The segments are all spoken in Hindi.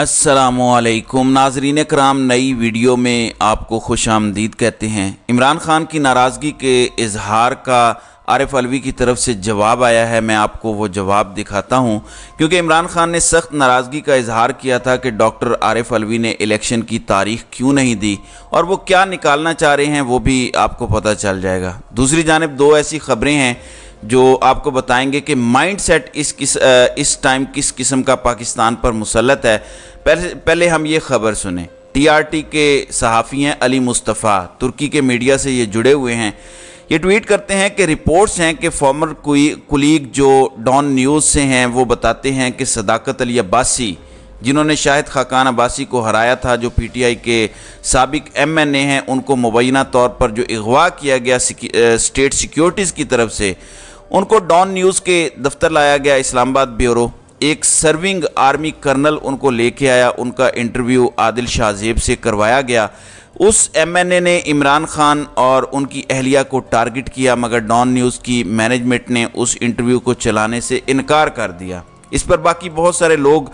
असलकुम नाजरीन कराम नई वीडियो में आपको खुश आमदीद कहते हैं इमरान ख़ान की नाराज़गी के इजहार का आरिफ अलवी की तरफ से जवाब आया है मैं आपको वो जवाब दिखाता हूं क्योंकि इमरान खान ने सख्त नाराज़गी का इजहार किया था कि डॉक्टर आरिफ अलवी ने इलेक्शन की तारीख क्यों नहीं दी और वो क्या निकालना चाह रहे हैं वो भी आपको पता चल जाएगा दूसरी जानब दो ऐसी खबरें हैं जो आपको बताएंगे कि माइंड सेट इस किस इस टाइम किस किस्म का पाकिस्तान पर मुसलत है पहले पहले हम ये ख़बर सुने टीआरटी के सहाफ़ी हैं अली मुस्तफ़ा तुर्की के मीडिया से ये जुड़े हुए हैं ये ट्वीट करते हैं कि रिपोर्ट्स हैं कि फॉर्मर कुलीग जो डॉन न्यूज़ से हैं वो बताते हैं कि सदाकत अली अब्बासी जिन्होंने शाहिद खाकान अब्बासी को हराया था जो पी टी आई के सबक एम एन ए हैं उनको मुबैना तौर पर जो अगवा किया गया स्टेट सिक्योरिटीज़ की तरफ से उनको डॉन न्यूज़ के दफ्तर लाया गया इस्लामाबाद ब्यूरो एक सर्विंग आर्मी कर्नल उनको लेके आया उनका इंटरव्यू आदिल शाहजेब से करवाया गया उस एमएनए ने इमरान खान और उनकी अहलिया को टारगेट किया मगर डॉन न्यूज़ की मैनेजमेंट ने उस इंटरव्यू को चलाने से इनकार कर दिया इस पर बाकी बहुत सारे लोग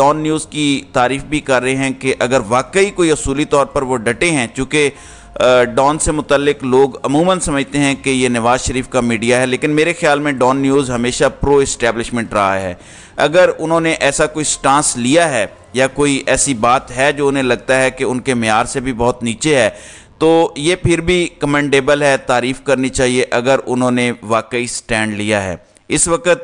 डॉन न्यूज़ की तारीफ भी कर रहे हैं कि अगर वाकई कोई असूली तौर पर वो डटे हैं चूँकि डॉन से मुतलक लोग अमूमन समझते हैं कि ये नवाज़ शरीफ का मीडिया है लेकिन मेरे ख्याल में डॉन न्यूज़ हमेशा प्रो इस्टेबलिशमेंट रहा है अगर उन्होंने ऐसा कोई स्टांस लिया है या कोई ऐसी बात है जो उन्हें लगता है कि उनके मैार से भी बहुत नीचे है तो ये फिर भी कमेंडेबल है तारीफ़ करनी चाहिए अगर उन्होंने वाकई स्टैंड लिया है इस वक्त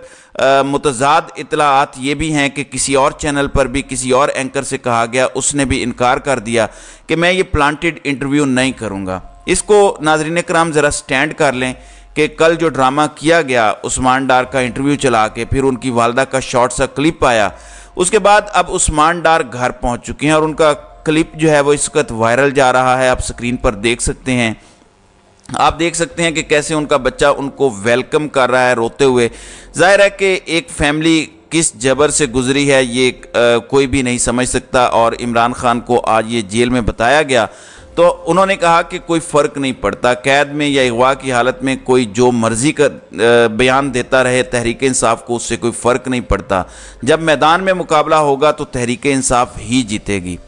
मुतजाद इतलात ये भी हैं कि किसी और चैनल पर भी किसी और एंकर से कहा गया उसने भी इनकार कर दिया कि मैं ये प्लान्ट इंटरव्यू नहीं करूँगा इसको नाजरीन कराम ज़रा स्टैंड कर लें कि कल जो ड्रामा किया गया उस्मान डार का इंटरव्यू चला के फिर उनकी वालदा का शॉर्ट सा क्लिप आया उसके बाद अब उस्मान डार घर पहुंच चुके हैं और उनका क्लिप जो है वो इस वक्त वायरल जा रहा है आप स्क्रीन पर देख सकते हैं आप देख सकते हैं कि कैसे उनका बच्चा उनको वेलकम कर रहा है रोते हुए जाहिर है कि एक फैमिली किस जबर से गुजरी है ये आ, कोई भी नहीं समझ सकता और इमरान खान को आज ये जेल में बताया गया तो उन्होंने कहा कि कोई फ़र्क नहीं पड़ता कैद में या अगवा की हालत में कोई जो मर्ज़ी का बयान देता रहे तहरीक इंसाफ को उससे कोई फ़र्क नहीं पड़ता जब मैदान में मुकाबला होगा तो तहरीक इंसाफ ही जीतेगी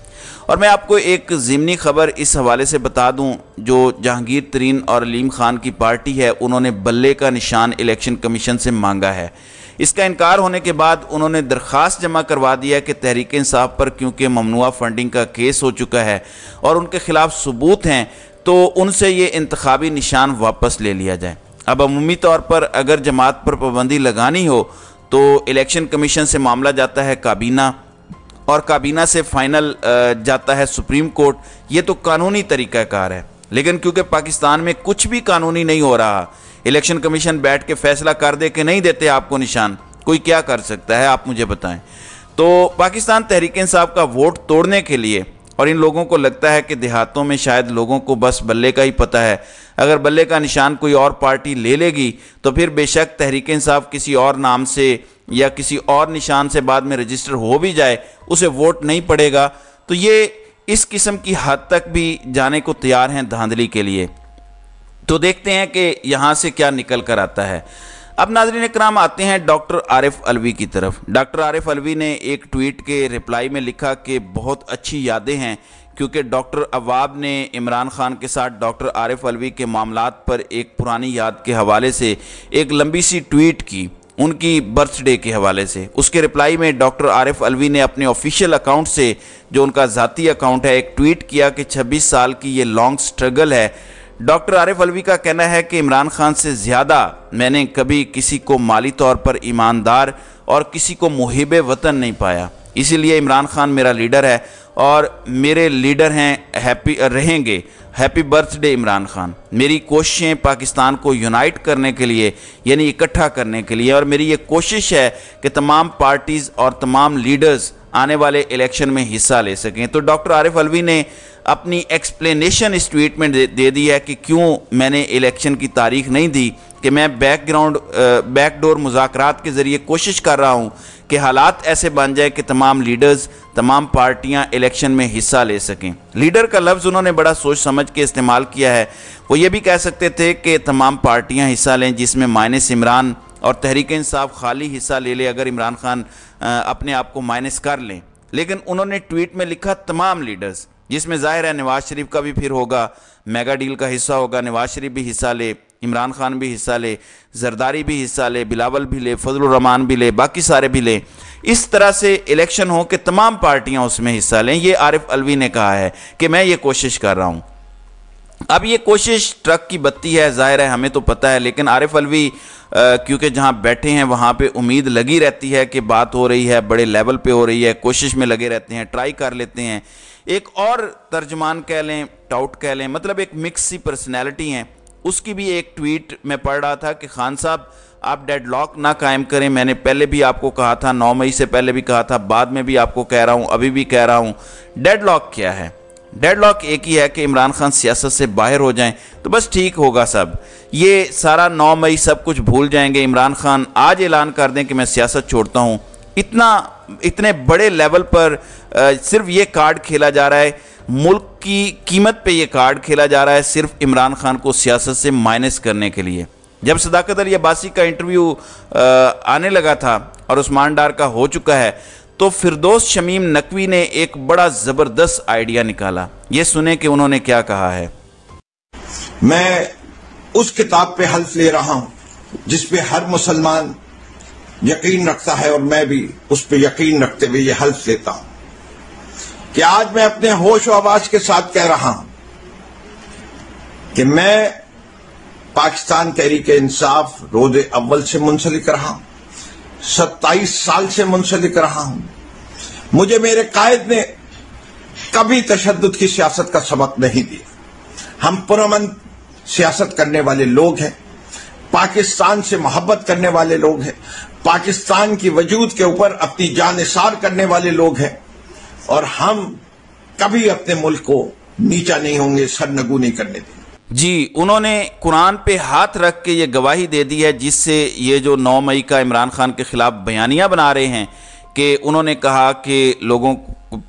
और मैं आपको एक ज़िमनी खबर इस हवाले से बता दूं जो जहांगीर तरीन और लीम खान की पार्टी है उन्होंने बल्ले का निशान इलेक्शन कमीशन से मांगा है इसका इनकार होने के बाद उन्होंने दरख्वास्त जमा करवा दिया कि तहरीक इंसाफ पर क्योंकि ममनुआ फंडिंग का केस हो चुका है और उनके खिलाफ सबूत हैं तो उनसे ये इंतबी निशान वापस ले लिया जाए अब अमूमी तौर पर अगर जमात पर पाबंदी लगानी हो तो इलेक्शन कमीशन से मामला जाता है काबीना और काबीना से फाइनल जाता है सुप्रीम कोर्ट ये तो कानूनी तरीक़ाकार है लेकिन क्योंकि पाकिस्तान में कुछ भी कानूनी नहीं हो रहा इलेक्शन कमीशन बैठ के फैसला कर दे के नहीं देते आपको निशान कोई क्या कर सकता है आप मुझे बताएं तो पाकिस्तान तहरीक साहब का वोट तोड़ने के लिए और इन लोगों को लगता है कि देहातों में शायद लोगों को बस बल्ले का ही पता है अगर बल्ले का निशान कोई और पार्टी ले लेगी तो फिर बेशक तहरीक साहब किसी और नाम से या किसी और निशान से बाद में रजिस्टर हो भी जाए उसे वोट नहीं पड़ेगा तो ये इस किस्म की हद तक भी जाने को तैयार हैं धांधली के लिए तो देखते हैं कि यहाँ से क्या निकल कर आता है अब नाजरीन कराम आते हैं डॉक्टर आरिफ अलवी की तरफ डॉक्टर आरिफ अलवी ने एक ट्वीट के रिप्लाई में लिखा कि बहुत अच्छी यादें हैं क्योंकि डॉक्टर अवाब ने इमरान खान के साथ डॉक्टर आरिफ अलवी के मामला पर एक पुरानी याद के हवाले से एक लंबी सी ट्वीट की उनकी बर्थडे के हवाले से उसके रिप्लाई में डॉक्टर आरिफ अलवी ने अपने ऑफिशियल अकाउंट से जो उनका ज़ाती अकाउंट है एक ट्वीट किया कि 26 साल की ये लॉन्ग स्ट्रगल है डॉक्टर आरिफ अलवी का कहना है कि इमरान खान से ज़्यादा मैंने कभी किसी को माली तौर पर ईमानदार और किसी को मुहिब वतन नहीं पाया इसीलिए इमरान खान मेरा लीडर है और मेरे लीडर हैं हैप्पी रहेंगे हैप्पी बर्थडे इमरान खान मेरी कोशिशें पाकिस्तान को यूनाइट करने के लिए यानी इकट्ठा करने के लिए और मेरी ये कोशिश है कि तमाम पार्टीज़ और तमाम लीडर्स आने वाले इलेक्शन में हिस्सा ले सकें तो डॉक्टर आरिफ अलवी ने अपनी एक्सप्लेनेशन इस ट्वीट में दे, दे दी है कि क्यों मैंने इलेक्शन की तारीख नहीं दी कि मैं बैकग्राउंड बैकडोर मुजाकर के ज़रिए कोशिश कर रहा हूँ कि हालात ऐसे बन जाए कि तमाम लीडर्स तमाम पार्टियां इलेक्शन में हिस्सा ले सकें लीडर का लफ्ज़ उन्होंने बड़ा सोच समझ के इस्तेमाल किया है वो ये भी कह सकते थे कि तमाम पार्टियां हिस्सा लें जिसमें माइनस इमरान और तहरीक इंसाफ खाली हिस्सा ले लें अगर इमरान खान अपने आप को माइनस कर लें लेकिन उन्होंने ट्वीट में लिखा तमाम लीडर्स जिसमें जाहिर है नवाज शरीफ का भी फिर होगा मेगा डील का हिस्सा होगा नवाज शरीफ भी हिस्सा ले इमरान खान भी हिस्सा ले जरदारी भी हिस्सा ले बिलावल भी ले फजलरहमान भी ले बाकी सारे भी ले इस तरह से इलेक्शन हो कि तमाम पार्टियां उसमें हिस्सा लें ये आरिफ अलवी ने कहा है कि मैं ये कोशिश कर रहा हूँ अब ये कोशिश ट्रक की बत्ती है जाहिर है हमें तो पता है लेकिन आरिफ अलवी क्योंकि जहाँ बैठे हैं वहाँ पे उम्मीद लगी रहती है कि बात हो रही है बड़े लेवल पे हो रही है कोशिश में लगे रहते हैं ट्राई कर लेते हैं एक और तर्जमान कह लें टाउट कह लें मतलब एक मिक्स सी पर्सनैलिटी हैं उसकी भी एक ट्वीट में पढ़ रहा था कि खान साहब आप डेड लॉक ना कायम करें मैंने पहले भी आपको कहा था नौ मई से पहले भी कहा था बाद में भी आपको कह रहा हूँ अभी भी कह रहा हूँ डेड लॉक क्या है डेड लॉक एक ही है कि इमरान खान सियासत से बाहर हो जाएं तो बस ठीक होगा सब ये सारा नौ मई सब कुछ भूल जाएंगे इमरान खान आज ऐलान कर दें कि मैं सियासत छोड़ता हूँ इतना इतने बड़े लेवल पर आ, सिर्फ ये कार्ड खेला जा रहा है मुल्क की कीमत पे ये कार्ड खेला जा रहा है सिर्फ इमरान खान को सियासत से माइनस करने के लिए जब सदाकत अली अब्बासी का इंटरव्यू आने लगा था और उस्मान डार का हो चुका है तो फिरदोस शमीम नकवी ने एक बड़ा ज़बरदस्त आइडिया निकाला ये सुने कि उन्होंने क्या कहा है मैं उस किताब पे हल्फ ले रहा हूं जिसपे हर मुसलमान यकीन रखता है और मैं भी उस पर यकीन रखते हुए ये हल्फ लेता हूं कि आज मैं अपने होश व आवाज के साथ कह रहा हूं कि मैं पाकिस्तान तहरीक इंसाफ रोज अव्वल से मुंसलिक रहा हूं सत्ताईस साल से मुंसलिक रहा हूं मुझे मेरे कायद ने कभी तशद की सियासत का सबक नहीं दिया हम पुरमन सियासत करने वाले लोग हैं पाकिस्तान से मोहब्बत करने वाले लोग हैं पाकिस्तान की वजूद के ऊपर अपनी जान निसार करने वाले लोग हैं और हम कभी अपने मुल्क को नीचा नहीं होंगे सरनगू नहीं करने देंगे जी उन्होंने कुरान पे हाथ रख के ये गवाही दे दी है जिससे ये जो 9 मई का इमरान खान के खिलाफ बयानियां बना रहे हैं कि उन्होंने कहा कि लोगों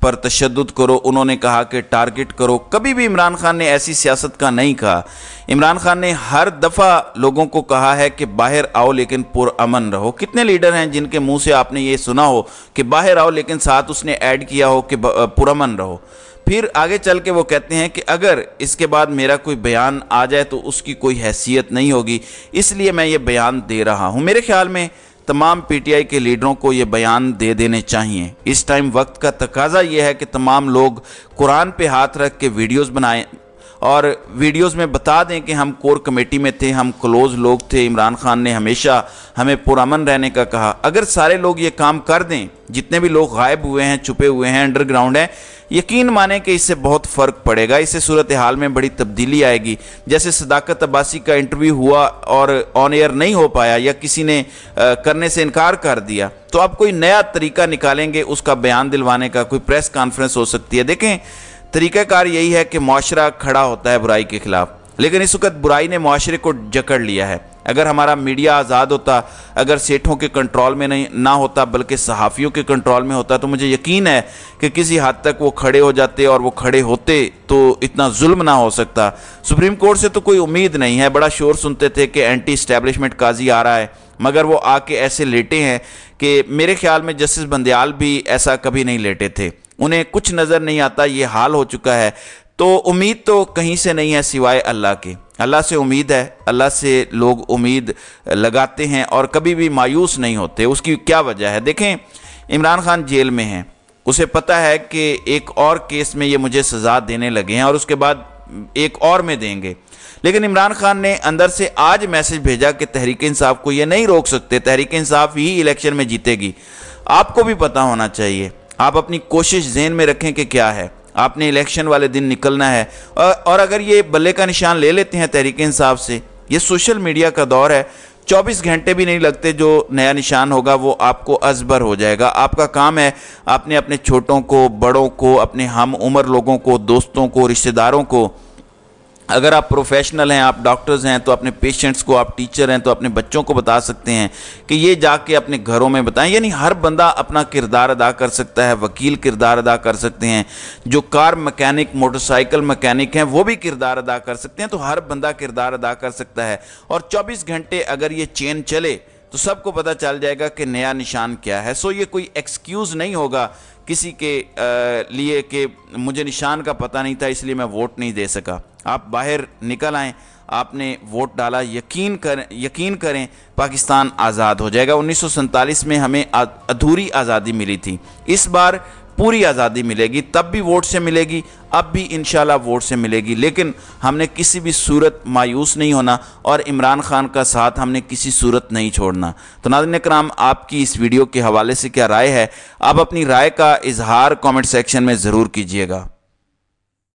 पर तशद करो उन्होंने कहा कि टारगेट करो कभी भी इमरान खान ने ऐसी सियासत का नहीं कहा इमरान खान ने हर दफ़ा लोगों को कहा है कि बाहर आओ लेकिन पुरअमन रहो कितने लीडर हैं जिनके मुंह से आपने ये सुना हो कि बाहर आओ लेकिन साथ उसने ऐड किया हो कि पुरअमन रहो फिर आगे चल के वो कहते हैं कि अगर इसके बाद मेरा कोई बयान आ जाए तो उसकी कोई हैसियत नहीं होगी इसलिए मैं ये बयान दे रहा हूँ मेरे ख्याल में तमाम पीटीआई के लीडरों को ये बयान दे देने चाहिए इस टाइम वक्त का तकाजा यह है कि तमाम लोग कुरान पे हाथ रख के वीडियोस बनाएं और वीडियोस में बता दें कि हम कोर कमेटी में थे हम क्लोज लोग थे इमरान खान ने हमेशा हमें पुरान रहने का कहा अगर सारे लोग ये काम कर दें जितने भी लोग गायब हुए हैं छुपे हुए हैं अंडरग्राउंड हैं यकीन माने कि इससे बहुत फ़र्क पड़ेगा इससे सूरत हाल में बड़ी तब्दीली आएगी जैसे सदाकत अब्बासी का इंटरव्यू हुआ और ऑन एयर नहीं हो पाया या किसी ने करने से इनकार कर दिया तो आप कोई नया तरीका निकालेंगे उसका बयान दिलवाने का कोई प्रेस कॉन्फ्रेंस हो सकती है देखें तरीक़ाकार यही है कि माशरा खड़ा होता है बुराई के ख़िलाफ़ लेकिन इस वक्त बुराई ने माशरे को जकड़ लिया है अगर हमारा मीडिया आज़ाद होता अगर सेठों के कंट्रोल में नहीं ना होता बल्कि सहाफ़ियों के कंट्रोल में होता तो मुझे यकीन है कि किसी हद तक वो खड़े हो जाते और वो खड़े होते तो इतना जुल्म ना हो सकता सुप्रीम कोर्ट से तो कोई उम्मीद नहीं है बड़ा शोर सुनते थे कि एंटी स्टैब्लिशमेंट काजी आ रहा है मगर वो आके ऐसे लेटे हैं कि मेरे ख्याल में जस्टिस बंदयाल भी ऐसा कभी नहीं लेटे थे उन्हें कुछ नज़र नहीं आता ये हाल हो चुका है तो उम्मीद तो कहीं से नहीं है सिवाय अल्लाह के अल्लाह से उम्मीद है अल्लाह से लोग उम्मीद लगाते हैं और कभी भी मायूस नहीं होते उसकी क्या वजह है देखें इमरान खान जेल में हैं उसे पता है कि एक और केस में ये मुझे सज़ा देने लगे हैं और उसके बाद एक और में देंगे लेकिन इमरान खान ने अंदर से आज मैसेज भेजा कि तहरीक इंसाफ को ये नहीं रोक सकते तहरीक इंसाफ ही इलेक्शन में जीतेगी आपको भी पता होना चाहिए आप अपनी कोशिश जेन में रखें कि क्या है आपने इलेक्शन वाले दिन निकलना है और अगर ये बल्ले का निशान ले लेते हैं तहरीक इंसाफ से ये सोशल मीडिया का दौर है 24 घंटे भी नहीं लगते जो नया निशान होगा वो आपको अजबर हो जाएगा आपका काम है आपने अपने छोटों को बड़ों को अपने हम उम्र लोगों को दोस्तों को रिश्तेदारों को अगर आप प्रोफेशनल हैं आप डॉक्टर्स हैं तो अपने पेशेंट्स को आप टीचर हैं तो अपने बच्चों को बता सकते हैं कि ये जाके अपने घरों में बताएं यानी हर बंदा अपना किरदार अदा कर सकता है वकील किरदार अदा कर सकते हैं जो कार मैकेनिक मोटरसाइकिल मैकेनिक हैं वो भी किरदार अदा कर सकते हैं तो हर बंदा किरदार अदा कर सकता है और चौबीस घंटे अगर ये चेन चले तो सबको पता चल जाएगा कि नया निशान क्या है सो ये कोई एक्सक्यूज़ नहीं होगा किसी के लिए कि मुझे निशान का पता नहीं था इसलिए मैं वोट नहीं दे सका आप बाहर निकल आएँ आपने वोट डाला यकीन कर यकीन करें पाकिस्तान आज़ाद हो जाएगा उन्नीस में हमें अधूरी आज़ादी मिली थी इस बार पूरी आज़ादी मिलेगी तब भी वोट से मिलेगी अब भी इन वोट से मिलेगी लेकिन हमने किसी भी सूरत मायूस नहीं होना और इमरान खान का साथ हमने किसी सूरत नहीं छोड़ना तो नादिन कराम आपकी इस वीडियो के हवाले से क्या राय है आप अपनी राय का इजहार कमेंट सेक्शन में ज़रूर कीजिएगा